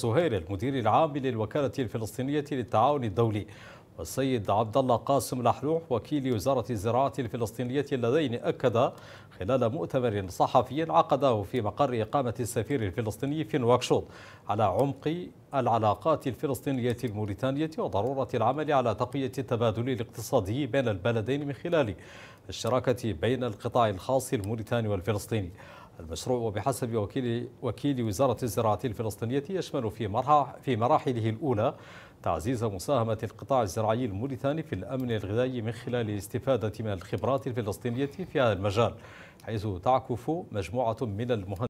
سهير المدير العام للوكالة الفلسطينية للتعاون الدولي والسيد عبد الله قاسم لحلوح وكيل وزارة الزراعة الفلسطينية اللذين أكدا خلال مؤتمر صحفي عقده في مقر إقامة السفير الفلسطيني في نواكشوط على عمق العلاقات الفلسطينية الموريتانية وضرورة العمل على تقوية التبادل الاقتصادي بين البلدين من خلال الشراكة بين القطاع الخاص الموريتاني والفلسطيني المشروع وبحسب وكيل وكيل وزارة الزراعة الفلسطينية يشمل في مرحله في مراحله الأولى تعزيز مساهمة القطاع الزراعي الموريتاني في الأمن الغذائي من خلال الاستفادة من الخبرات الفلسطينية في هذا المجال حيث تعكف مجموعة من المهندسين